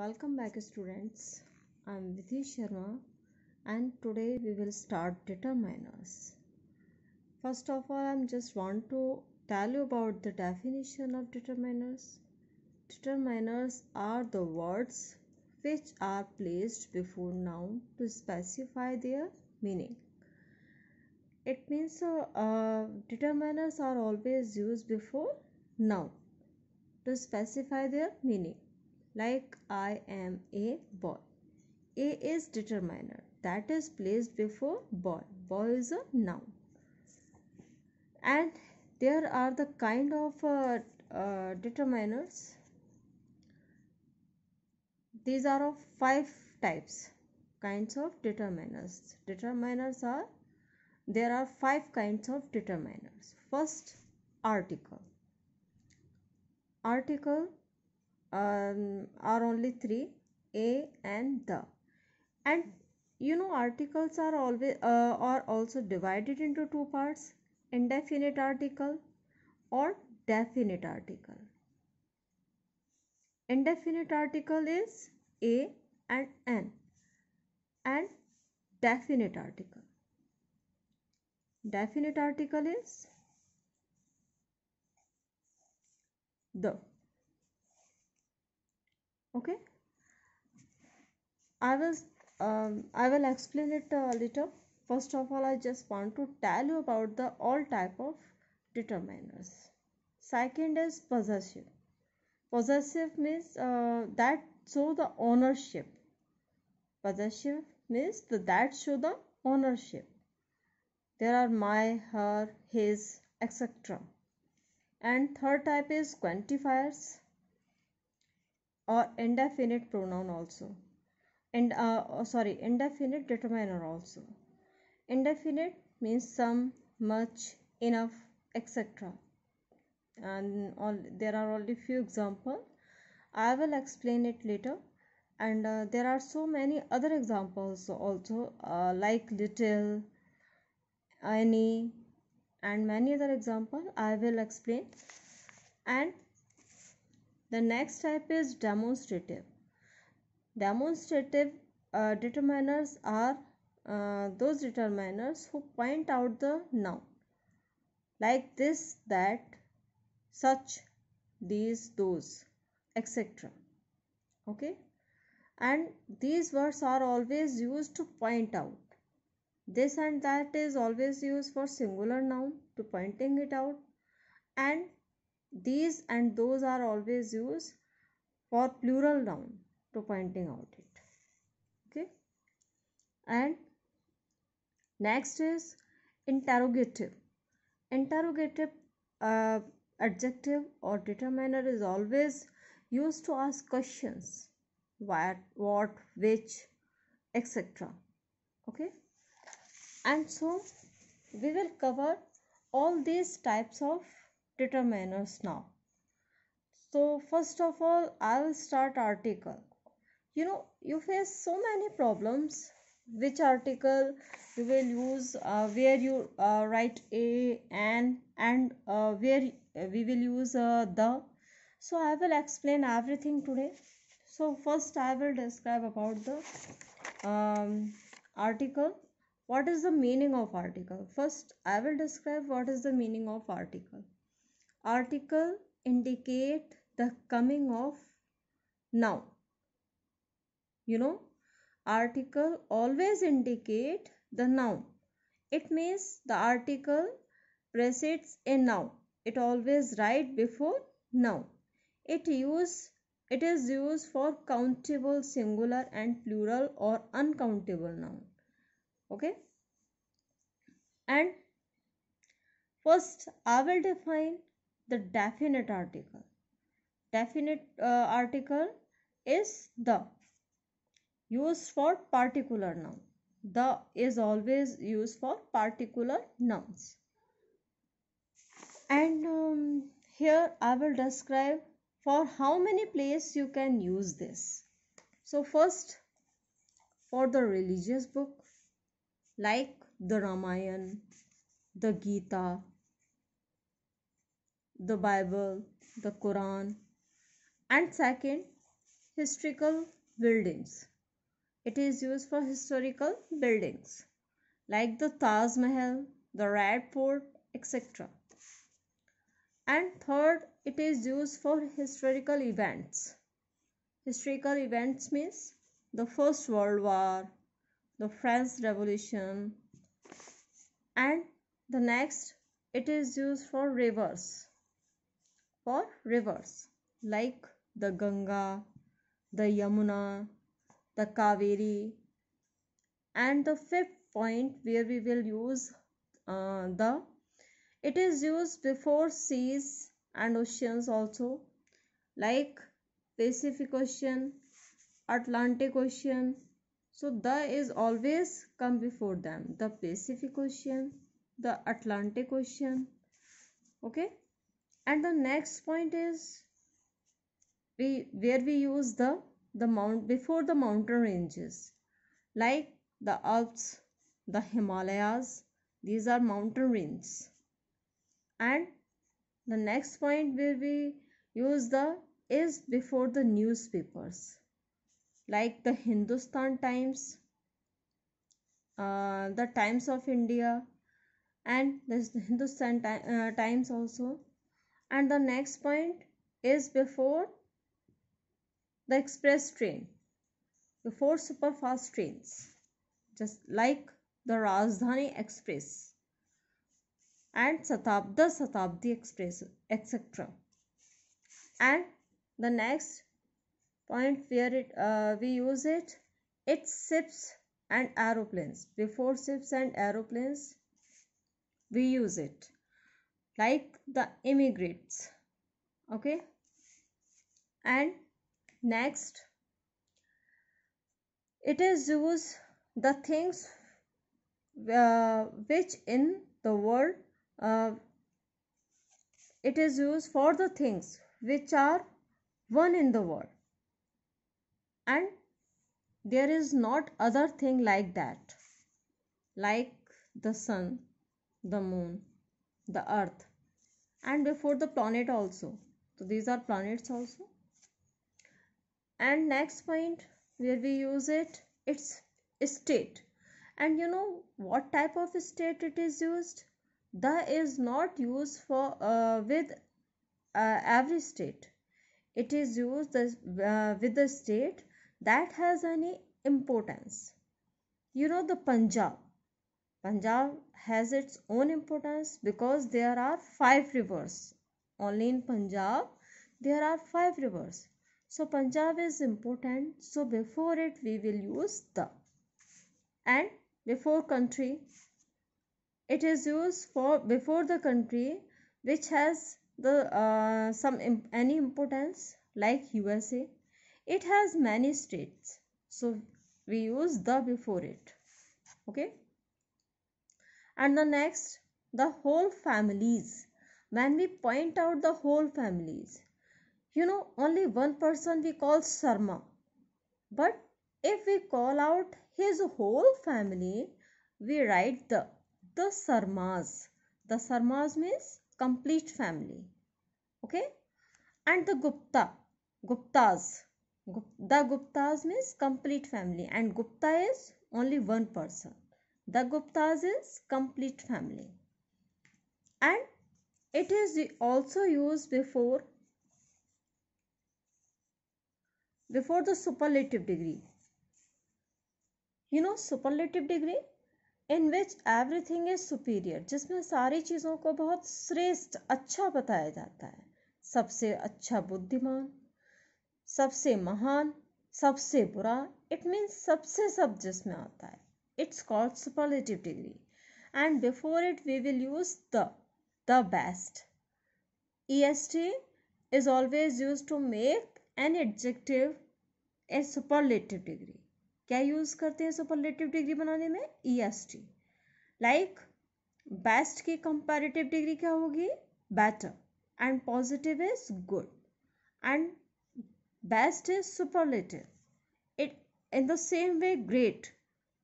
Welcome back students. I am Vithi Sharma and today we will start determiners. First of all I am just want to tell you about the definition of determiners. Determiners are the words which are placed before noun to specify their meaning. It means uh, uh, determiners are always used before noun to specify their meaning like I am a boy. A is determiner that is placed before boy. Boy is a noun. And there are the kind of uh, uh, determiners. These are of five types kinds of determiners. Determiners are there are five kinds of determiners. First article. Article um, are only three a and the and you know articles are always uh, are also divided into two parts indefinite article or definite article indefinite article is a and an and definite article definite article is the okay i will um, i will explain it a little. first of all i just want to tell you about the all type of determiners second is possessive possessive means uh, that show the ownership possessive means the, that show the ownership there are my her his etc and third type is quantifiers or indefinite pronoun also and uh, sorry indefinite determiner also indefinite means some much enough etc and all there are only few example i will explain it later and uh, there are so many other examples also uh, like little any and many other example i will explain and the next type is demonstrative. Demonstrative uh, determiners are uh, those determiners who point out the noun like this, that, such, these, those, etc. Okay, and these words are always used to point out. This and that is always used for singular noun to pointing it out, and these and those are always used for plural noun to pointing out it okay and next is interrogative interrogative uh, adjective or determiner is always used to ask questions what what which etc okay and so we will cover all these types of determiners now so first of all i'll start article you know you face so many problems which article you will use uh, where you uh, write a and and uh, where uh, we will use uh, the so i will explain everything today so first i will describe about the um, article what is the meaning of article first i will describe what is the meaning of article article indicate the coming of noun you know article always indicate the noun it means the article precedes a noun it always write before noun it use it is used for countable singular and plural or uncountable noun okay and first i will define the definite article definite uh, article is the used for particular noun the is always used for particular nouns and um, here i will describe for how many places you can use this so first for the religious book like the ramayana the gita the Bible, the Quran, and second, historical buildings. It is used for historical buildings like the Taj Mahal, the Red Fort, etc. And third, it is used for historical events. Historical events means the First World War, the French Revolution, and the next, it is used for rivers for rivers like the Ganga, the Yamuna, the Kaveri. And the fifth point where we will use uh, the it is used before seas and oceans also like Pacific Ocean, Atlantic Ocean. So the is always come before them. The Pacific Ocean, the Atlantic Ocean. Okay and the next point is we where we use the the mount before the mountain ranges like the alps the himalayas these are mountain ranges and the next point where we use the is before the newspapers like the hindustan times uh, the times of india and the hindustan uh, times also and the next point is before the express train before super fast trains just like the Rajdhani Express and Satabda Satabdi Express etc and the next point where it uh, we use it it's ships and aeroplanes before ships and aeroplanes we use it like the immigrants okay and next it is used the things uh, which in the world uh, it is used for the things which are one in the world and there is not other thing like that like the sun the moon the earth and before the planet also so these are planets also and next point where we use it it's state and you know what type of state it is used the is not used for uh, with uh, every state it is used uh, with the state that has any importance you know the punjab Punjab has its own importance because there are five rivers. Only in Punjab, there are five rivers. So, Punjab is important. So, before it, we will use the. And before country, it is used for before the country which has the uh, some imp any importance like USA. It has many states. So, we use the before it. Okay and the next the whole families when we point out the whole families you know only one person we call sharma but if we call out his whole family we write the the sarmas the sarmas means complete family okay and the gupta guptas the guptas means complete family and gupta is only one person the Guptas is complete family and it is also used before before the superlative degree you know superlative degree in which everything is superior जिसमें सारी चीज़ों को बहुत श्रेष्ठ अच्छा बताया जाता है सबसे अच्छा बुद्धिमान सबसे महान सबसे बुरा इट मीन्स सबसे सब जिसमें आता है it's called superlative degree and before it we will use the the best est is always used to make an adjective a superlative degree क्या यूज करते हैं सुपरलेटिव डिग्री बनाने में E S T like best की comparative degree क्या होगी better and positive is good and best is superlative it in the same way great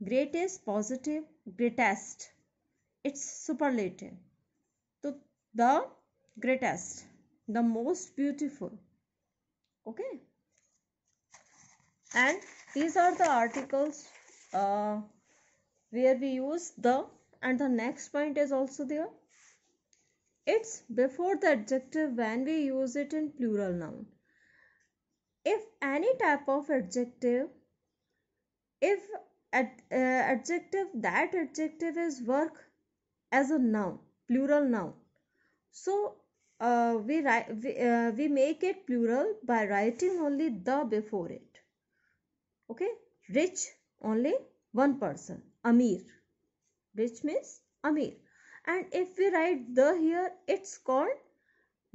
Greatest, positive greatest it's superlative so the greatest the most beautiful okay and these are the articles uh, where we use the and the next point is also there it's before the adjective when we use it in plural noun if any type of adjective if uh, adjective that adjective is work as a noun plural noun so uh, we write we, uh, we make it plural by writing only the before it okay rich only one person amir rich means amir and if we write the here it's called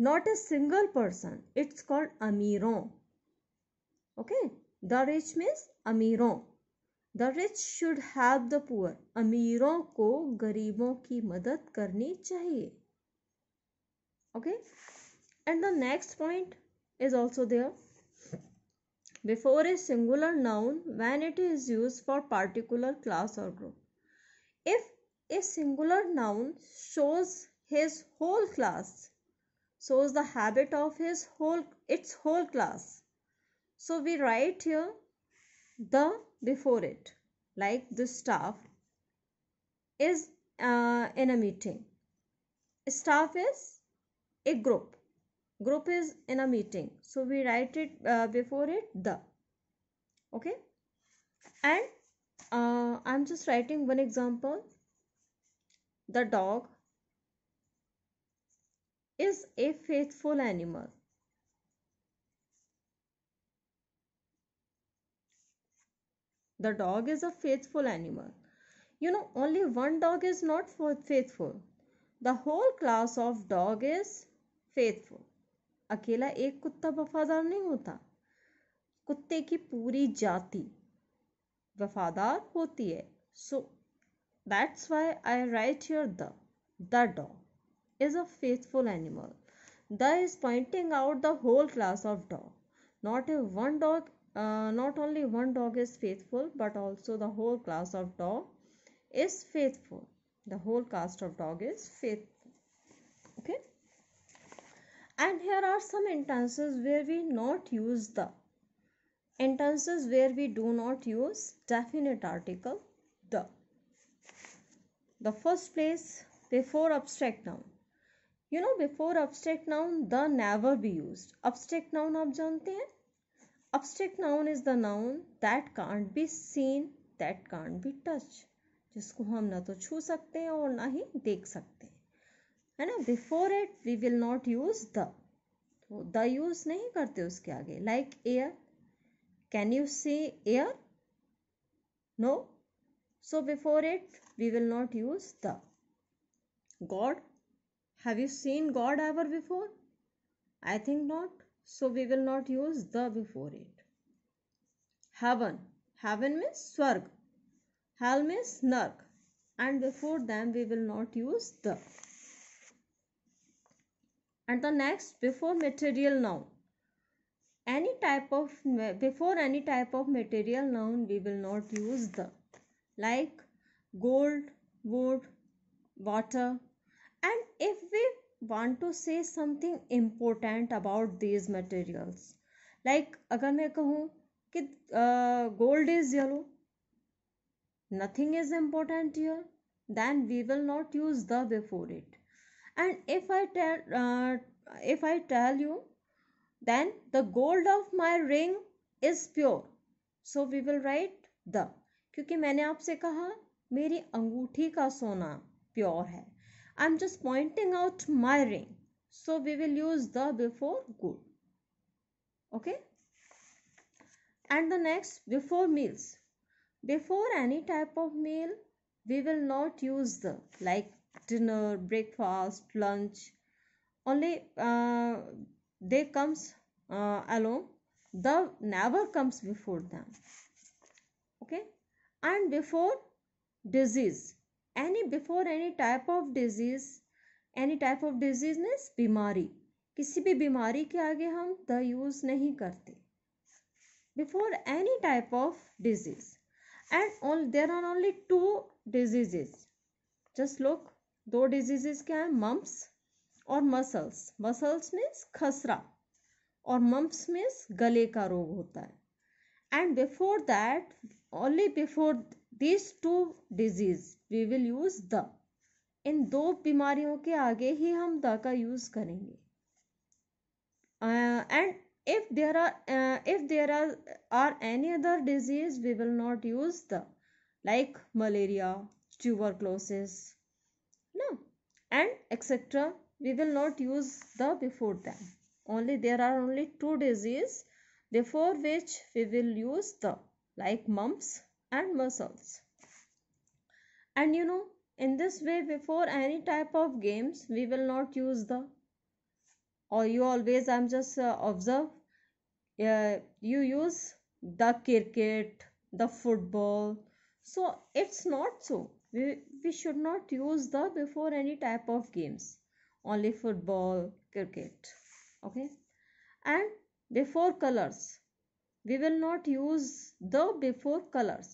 not a single person it's called amiron okay the rich means amiron the rich should help the poor. अमीरों को गरीबों की मदद करनी चाहिए okay and the next point is also there before a singular noun when it is used for particular class or group. If a singular noun shows his whole class, shows the habit of his whole its whole class. So we write here the before it like the staff is uh, in a meeting staff is a group group is in a meeting so we write it uh, before it the okay and uh, i'm just writing one example the dog is a faithful animal The dog is a faithful animal. You know, only one dog is not faithful. The whole class of dog is faithful. अकेला एक कुत्ता वफादार नहीं होता कुत्ते की पूरी जाति वफादार होती है so that's why I write your the the dog is a faithful animal the is pointing out the whole class of dog not a one dog Uh, not only one dog is faithful but also the whole class of dog is faithful the whole cast of dog is faithful okay and here are some instances where we not use the instances where we do not use definite article the the first place before abstract noun you know before abstract noun the never be used abstract noun आप जानते हैं abstract noun is the noun that can't be seen that can't be touch जिसको हम ना तो छू सकते हैं और ना ही देख सकते हैं है ना before it we will not use the तो द यूज नहीं करते उसके आगे like air can you see air no so before it we will not use the God have you seen God ever before I think not So we will not use the before it. Heaven. Heaven means Swarg. Hell means Nark. And before them we will not use the. And the next before material noun. Any type of before any type of material noun we will not use the. Like gold, wood, water. And if we want to say something important about these materials like अगर मैं कहूँ कि gold is yellow nothing is important here then we will not use the before it and if I tell if I tell you then the gold of my ring is pure so we will write the क्योंकि मैंने आपसे कहा मेरी अंगूठी का सोना pure है I'm just pointing out my ring. So we will use the before good. Okay. And the next before meals. Before any type of meal, we will not use the like dinner, breakfast, lunch. Only uh, they comes uh, alone. The never comes before them. Okay. And before disease any before any type of disease any type of diseases बीमारी किसी भी बीमारी के आगे हम the use नहीं करते before any type of disease and there are only two diseases just look दो डिजीजेज क्या है मम्प्स और मसल्स मसल्स मीन्स खसरा और मम्प्स मीन्स गले का रोग होता है and before that only before these two disease we will use the इन दो बीमारियों के आगे ही हम द का यूज करेंगे and if there are if there are are any other disease we will not use the like malaria and etcetera we will not use the before them only there are only two diseases. Therefore, which we will use the like mumps and muscles. And you know, in this way, before any type of games, we will not use the or you always, I'm just uh, observe, uh, you use the cricket, the football. So it's not so. We, we should not use the before any type of games, only football, cricket. Okay, and before colors we will not use the before colours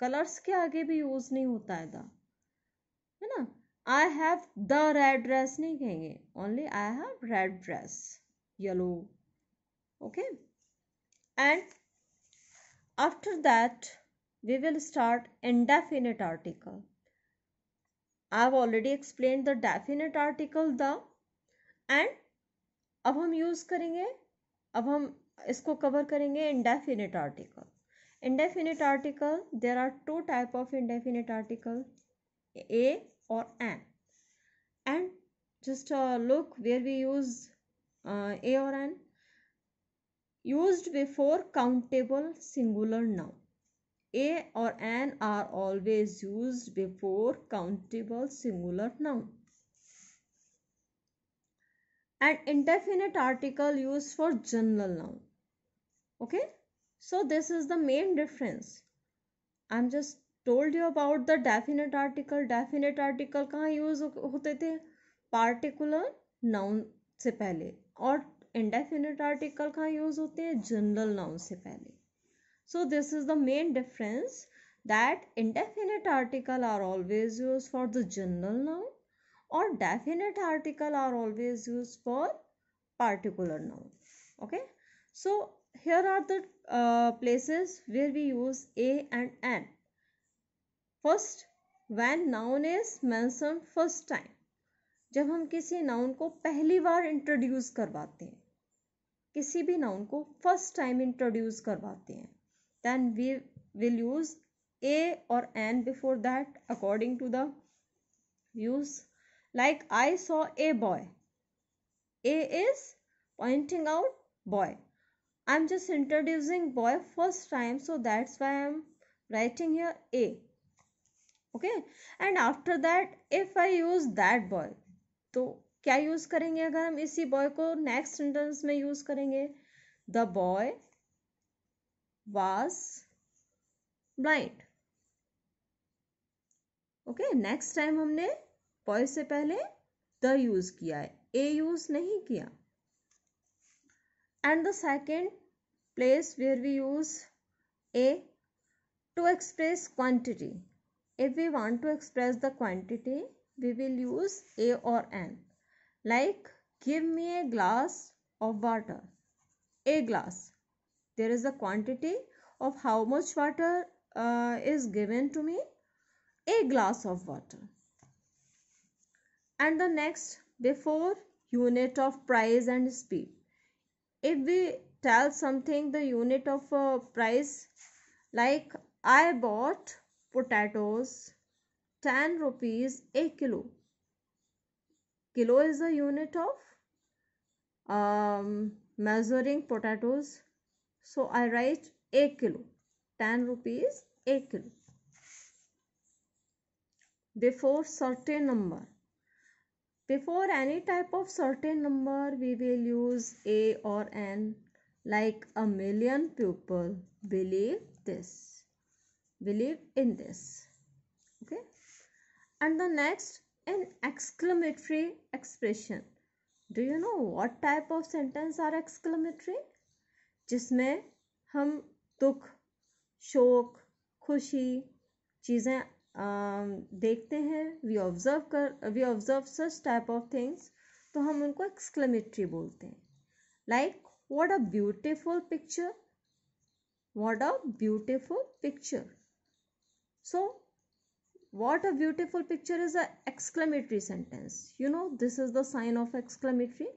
colours के आगे भी use नहीं होता है the है ना I have the red dress नहीं कहेंगे only I have red dress yellow okay and after that we will start indefinite article I have already explain the definite article the and अब हम use करेंगे अब हम इसको कवर करेंगे indefinite article indefinite article there are two type of indefinite article a और an and just look where we use a और an use before countable singular noun a और an are always use before countable singular noun and indefinite article used for general noun okay so this is the main difference i'm just told you about the definite article definite article कहाँ use होते थे particular noun से पहले और indefinite article कहाँ use होते हैं general noun से पहले so this is the main difference that indefinite article are always used for the general noun और definite article are always use for particular noun okay so here are the places where we use a and an first when noun is mention first time जब हम किसी noun को पहली बार introduce करवाते हैं किसी भी नाउन को फर्स्ट टाइम इंट्रोड्यूस करवाते हैं then we will use a और an before that according to the use like I saw a boy. A is pointing out boy. I'm just introducing boy first time so that's why I'm writing here a. Okay and after that if I use that boy तो क्या use करेंगे अगर हम इसी boy को next sentence में use करेंगे the boy was blind okay next time हमने और इससे पहले द यूज किया है ए यूज नहीं किया and the second place where we use a to express quantity if we want to express the quantity we will use a और an like give me a glass of water a glass there is the quantity of how much water is given to me a glass of water and the next before unit of price and speed if we tell something the unit of uh, price like i bought potatoes 10 rupees a kilo kilo is a unit of um, measuring potatoes so i write a kilo 10 rupees a kilo before certain number before any type of certain number we will use a और an like a million people believe this believe in this okay and the next an exclamatory expression do you know what type of sentence are exclamatory जिसमें हम दुख शोक खुशी चीज़ें Um, देखते हैं we observe कर we observe such type of things तो हम उनको एक्सक्लेमेटरी बोलते हैं like what a beautiful picture what a beautiful picture so what a beautiful picture is a exclamatory sentence you know this is the sign of exclamatory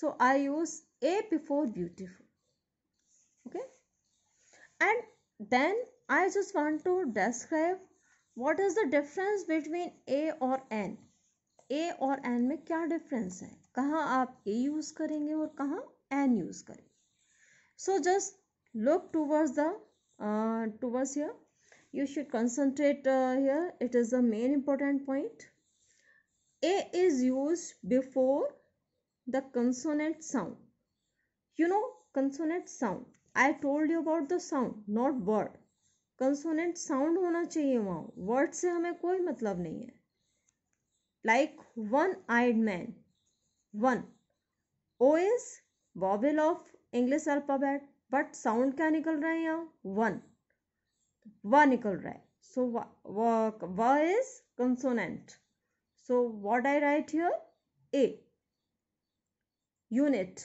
so I use a before beautiful okay and then I just want to describe what is the difference between a और an ए और N में क्या difference है कहाँ आप ए use करेंगे और कहाँ एन यूज करेंगे so just look towards the towards here you should concentrate here it is the main important point a is use before the consonant sound you know consonant sound I told you about the sound not word consonant sound होना चाहिए वहाँ word से हमें कोई मतलब नहीं है like one eyed man one O is vowel of English alphabet but sound क्या निकल रहा है यहाँ वन व निकल रहा है सो व is consonant so what I write here a unit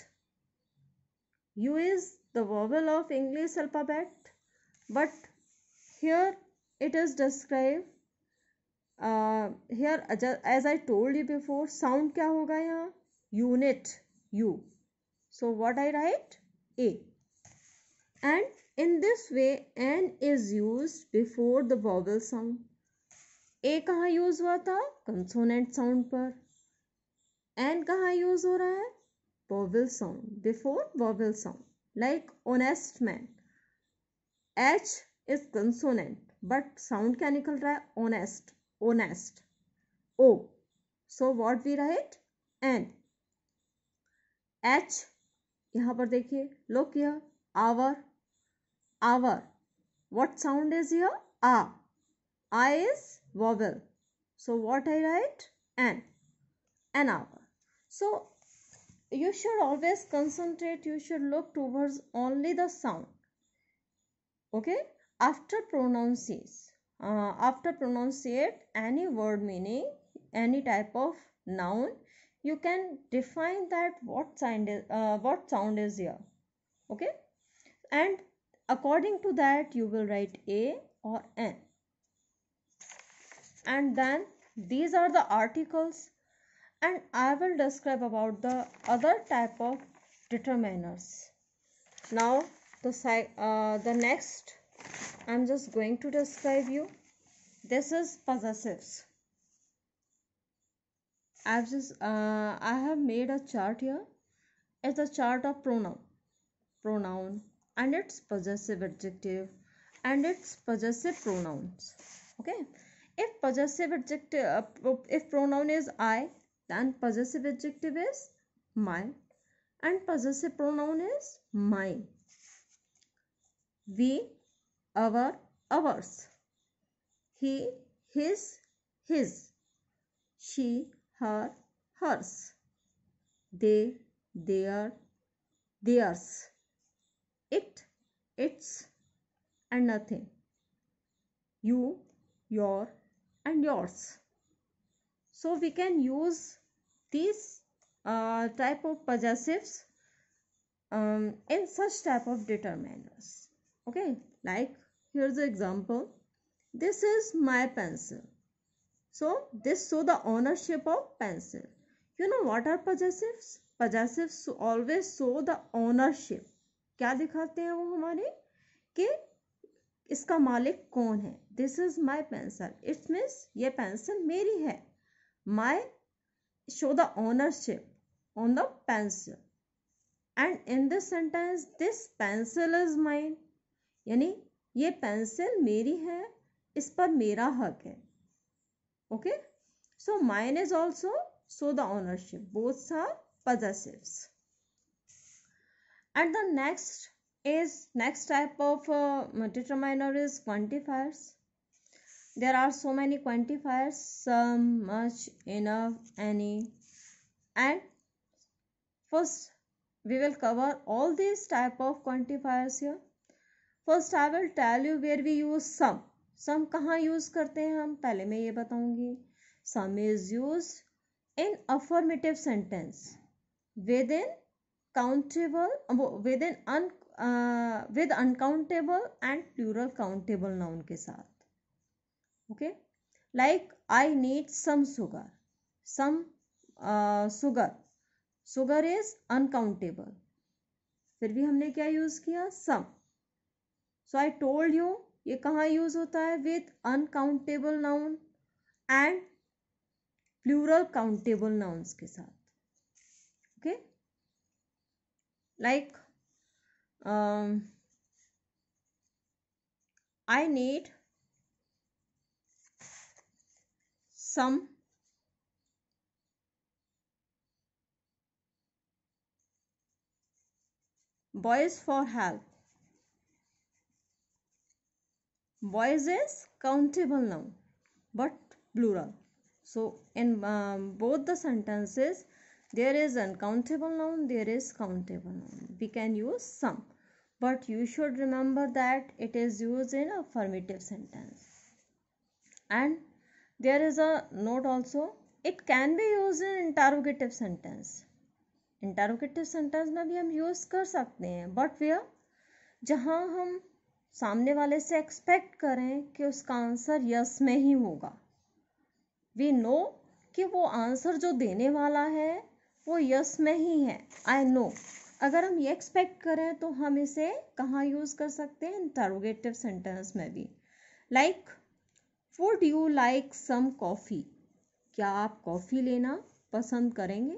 U is the vowel of English alphabet but here it is described uh, here as I told you before sound क्या होगा यहाँ unit u so what I write a and in this way n is used before the vowel sound a कहाँ use हुआ था consonant sound पर n कहाँ use हो रहा है vowel sound before vowel sound like honest man h is consonant but sound क्या निकल रहा है honest honest O so what we write an H यहां पर देखिए look hour hour what sound is here I is vowel so what I write an an hour so you should always concentrate you should look towards only the sound okay after pronounces uh, after pronunciate any word meaning any type of noun you can define that what sound is uh, what sound is here okay and according to that you will write a or n and then these are the articles and i will describe about the other type of determiners now the uh, the next i'm just going to describe you this is possessives i've just uh, i have made a chart here it's a chart of pronoun pronoun and its possessive adjective and its possessive pronouns okay if possessive adjective uh, if pronoun is i then possessive adjective is my and possessive pronoun is mine we our, ours. He, his, his. She, her, hers. They, their, theirs. It, its, and nothing. You, your, and yours. So we can use these uh, type of possessives um, in such type of determiners. Okay. like here's the example this is my pencil so this show the ownership of pencil you know what are possessives possessives always show the ownership क्या दिखाते हैं वो हमारे कि इसका मालिक कौन है this is my pencil it's means ये पेंसिल मेरी है my show the ownership on the pencil and in this sentence this pencil is mine यानी ये पेंसिल मेरी है इस पर मेरा हक है okay so mine is also so the ownership both are possessive and the next is next type of determiner is quantifiers there are so many quantifiers some much in any and first we will cover all this type of quantifiers your first I will tell you where we use some some कहाँ use करते हैं हम पहले मैं ये बताऊंगी some is use in affirmative sentence with in countable with in un with uncountable and plural countable noun के साथ okay like I need some sugar some sugar sugar is uncountable फिर भी हमने क्या यूज किया सम सो आई टोल्ड यू ये कहाँ use होता है with uncountable noun and plural countable nouns के साथ okay like I need some boys for help boys is countable noun but plural so in um, both the sentences there is uncountable noun there is countable noun we can use some but you should remember that it is used in affirmative sentence and there is a note also it can be used in interrogative sentence interrogative sentence में भी हम use कर सकते हैं but where जहाँ हम सामने वाले से एक्सपेक्ट करें कि उसका आंसर यस में ही होगा वी नो कि वो आंसर जो देने वाला है वो यस में ही है आई नो अगर हम ये एक्सपेक्ट करें तो हम इसे कहाँ यूज़ कर सकते हैं इंटरोगेटिव सेंटेंस में भी like would you like some coffee क्या आप कॉफ़ी लेना पसंद करेंगे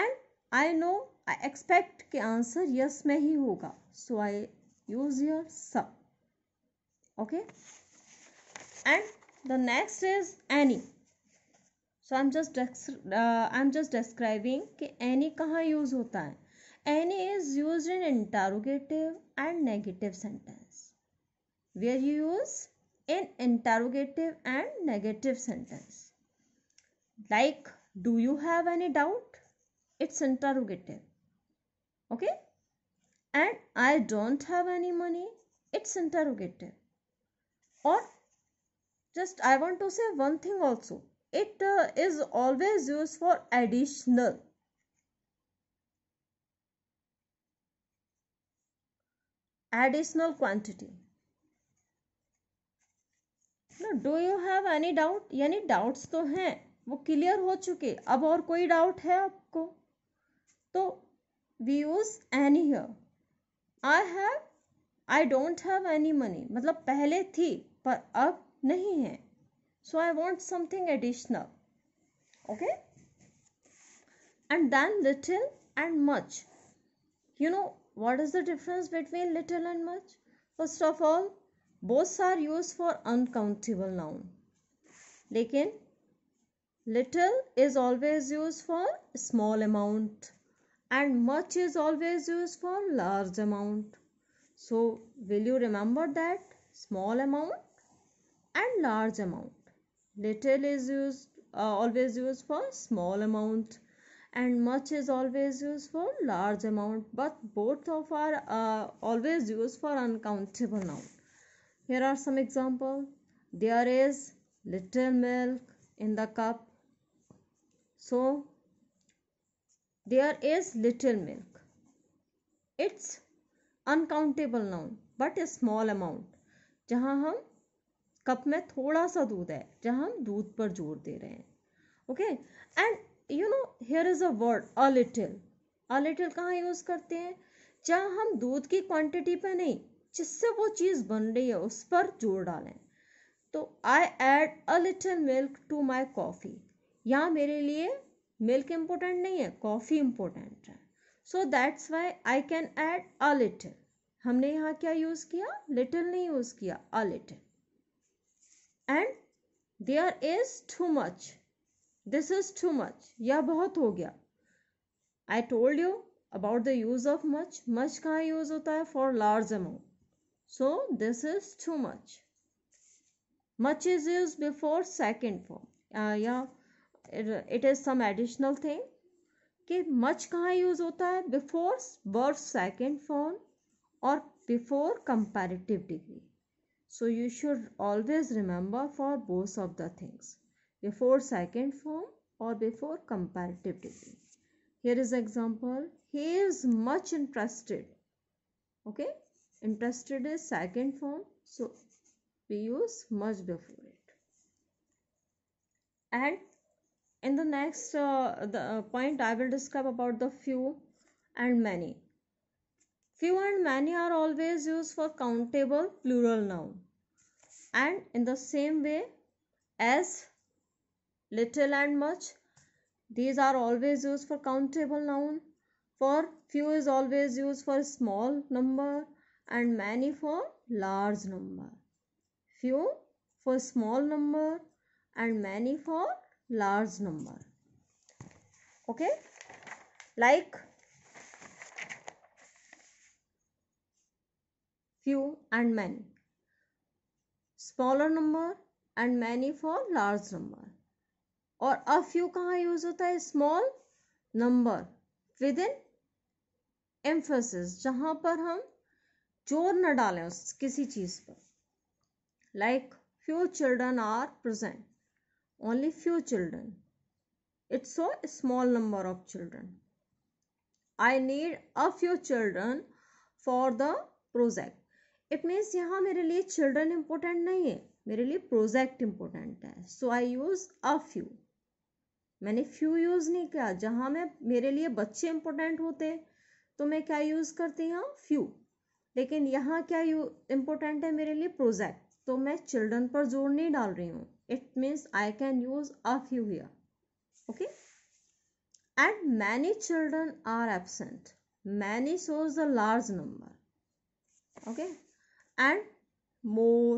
and I know I expect के आंसर यस में ही होगा so I use your sub okay and the next is any so i'm just uh, i'm just describing ki any kahan use hota hai any is used in interrogative and negative sentence where you use in interrogative and negative sentence like do you have any doubt it's interrogative okay and I don't have any money it's interrogative और just I want to say one thing also it is always use for additional additional quantity do you have any doubt यानी doubts तो हैं वो clear हो चुके अब और कोई डाउट है आपको तो we use any here I have I don't have any money मतलब पहले थी पर अब नहीं है so I want something additional okay And then little and much you know what is the difference between little and much first of all both are used for uncountable noun lekin little is always used for small amount and much is always used for large amount so will you remember that small amount and large amount little is used uh, always used for small amount and much is always used for large amount but both of are uh, always used for uncountable noun here are some example there is little milk in the cup so there is little milk it's uncountable noun but a small amount जहाँ हम cup में थोड़ा सा दूध है जहाँ हम दूध पर जोर दे रहे हैं okay and you know here is a word a little a little कहाँ यूज़ करते हैं जहाँ हम दूध की क्वांटिटी पर नहीं जिससे वो चीज़ बन रही है उस पर जोर डालें तो I add a little milk to my coffee यहाँ मेरे लिए मिल्क इम्पोर्टेंट नहीं है कॉफ़ी इम्पोर्टेंट है so that's why I can add a little हमने यहाँ क्या यूज़ किया लिटिल नहीं यूज़ किया a little and there is too much this is too much यह बहुत हो गया I told you about the use of much much कहाँ यूज होता है for large amount so this is too much much is use before second form या it is some additional thing कि much कहाँ यूज होता है before verb second form और before comparative degree so you should always remember for both of the things before second form और before comparative degree here is example he is much interested okay interested is second form so we use much before it and in the next uh, the uh, point i will describe about the few and many few and many are always used for countable plural noun and in the same way as little and much these are always used for countable noun for few is always used for small number and many for large number few for small number and many for large number okay like few and many smaller number and many for large number और a few कहाँ use होता है small number with in emphasis जहां पर हम जोर न डालें उस किसी चीज पर like few children are present only few children. It saw a small number of children. I need a few children for the project. It means यहाँ मेरे लिए चिल्ड्रन इम्पोर्टेंट नहीं है मेरे लिए प्रोजेक्ट इम्पोर्टेंट है so I use a few मैंने few use नहीं किया जहाँ मैं मेरे लिए बच्चे इम्पोर्टेंट होते तो मैं क्या यूज़ करती यहाँ फ्यू लेकिन यहाँ क्या इम्पोर्टेंट है मेरे लिए प्रोजेक्ट तो मैं चिल्ड्रन पर जोर नहीं डाल रही हूँ it means i can use a few here okay and many children are absent many shows a large number okay and more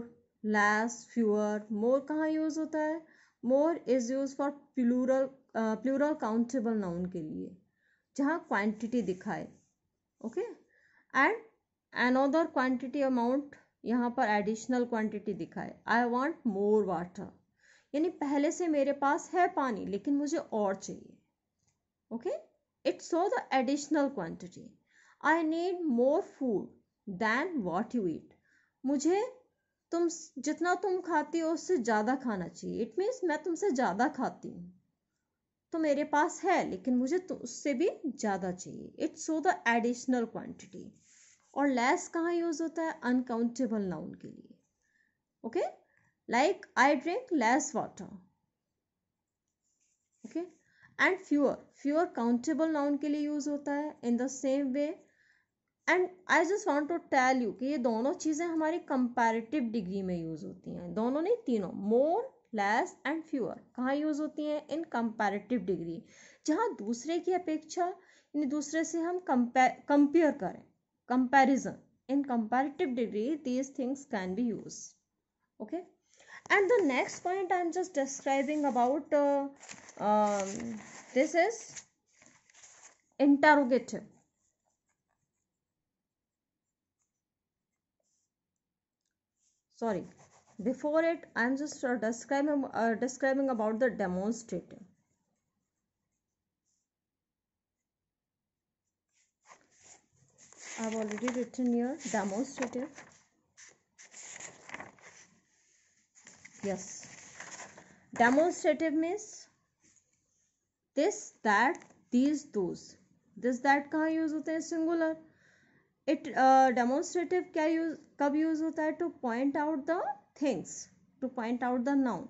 less fewer more कहाँ यूज होता है more is use for plural plural countable noun के लिए जहाँ quantity दिखाए okay and another quantity amount यहाँ पर additional quantity दिखाए आई वांट मोर वाटर यानी पहले से मेरे पास है पानी लेकिन मुझे और चाहिए okay it so the additional quantity I need more food than what you eat मुझे तुम जितना तुम खाती हो उससे ज़्यादा खाना चाहिए इट मीन्स मैं तुमसे ज़्यादा खाती हूँ तो मेरे पास है लेकिन मुझे तो उससे भी ज़्यादा चाहिए it's so the additional quantity और लेस कहाँ यूज़ होता है अनकाउंटेबल नाउन के लिए okay okay? like I drink less water. Okay. And fewer fewer countable noun के लिए यूज होता है in the same way and I just want to tell you कि ये दोनों चीज़ें हमारी कंपैरेटिव डिग्री में यूज होती हैं दोनों नहीं तीनों मोर लेस एंड फ्यूअर कहाँ यूज होती हैं इन कंपेरेटिव डिग्री जहाँ दूसरे की अपेक्षा यानी दूसरे से हम कंपेयर करें comparison in comparative degree these things can be use okay and the next point i'm just describing about uh, um, this is interrogative sorry before it i am just uh, describing uh, describing about the demonstrative i've already written here demonstrative yes demonstrative means this that these those this that कहाँ use होते हैं singular it demonstrative क्या use कब use होता है to point out the things to point out the noun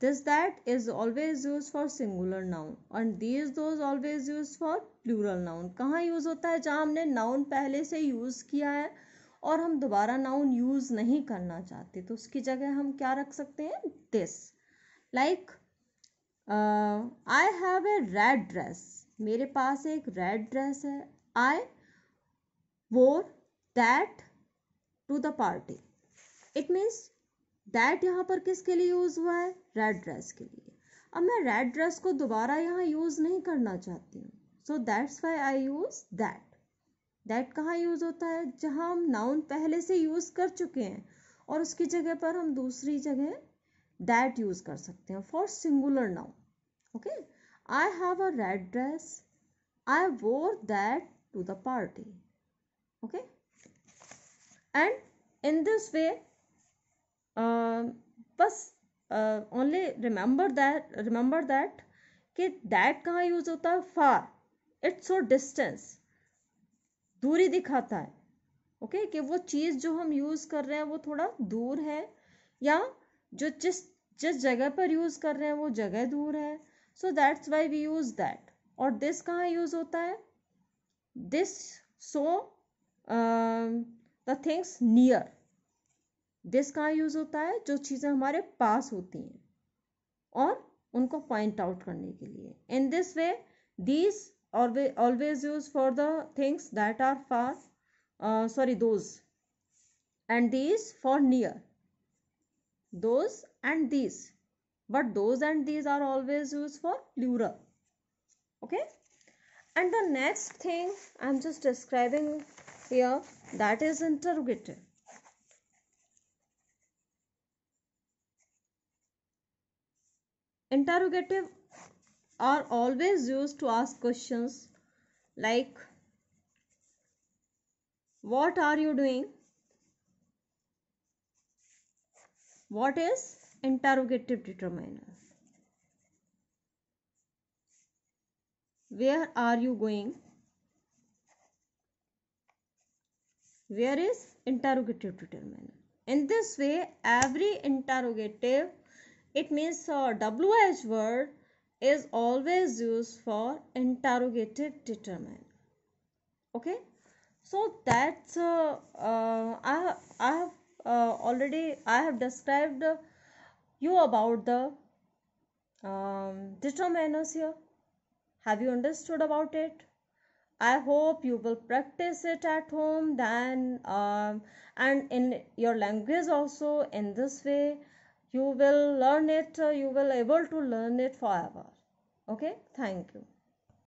this that is always use for singular noun और these those always use for plural noun कहाँ use होता है जहाँ हमने नाउन पहले से यूज किया है और हम दोबारा नाउन यूज़ नहीं करना चाहते तो उसकी जगह हम क्या रख सकते हैं this like I have a red dress मेरे पास एक रेड ड्रेस है I wore that to the party it means that यहाँ पर किसके लिए यूज़ हुआ है रेड ड्रेस के लिए अब मैं रेड ड्रेस को दोबारा यहाँ यूज़ नहीं करना चाहती हूँ so that's why I use that that कहाँ यूज़ होता है जहाँ हम नाउन पहले से यूज़ कर चुके हैं और उसकी जगह पर हम दूसरी जगह दैट यूज़ कर सकते हैं for singular noun okay I have a red dress I wore that to the party okay and in this way बस only remember that remember that कि दैट कहाँ यूज़ होता है फार इट्स सो डिस्टेंस दूरी दिखाता है okay okay? कि वो चीज़ जो हम यूज़ कर रहे हैं वो थोड़ा दूर है या जो जिस जिस जगह पर यूज़ कर रहे हैं वो जगह दूर है so that's why we use that और दिस कहाँ यूज़ होता है this so the things near this कहाँ यूज़ होता है जो चीज़ें हमारे पास होती हैं और उनको पॉइंट आउट करने के लिए in this way these always always use for the things that are far uh, sorry those and these for near those and these but those and these are always used for plural okay and the next thing i'm just describing here that is interrogative interrogative are always used to ask questions like what are you doing what is interrogative determiner where are you going where is interrogative determiner in this way every interrogative it means a wh word is always used for interrogative determiner. okay so that's uh, uh, I, I have uh, already I have described you about the um, determiners here have you understood about it I hope you will practice it at home then um, and in your language also in this way you will learn it you will able to learn it forever Okay, thank you.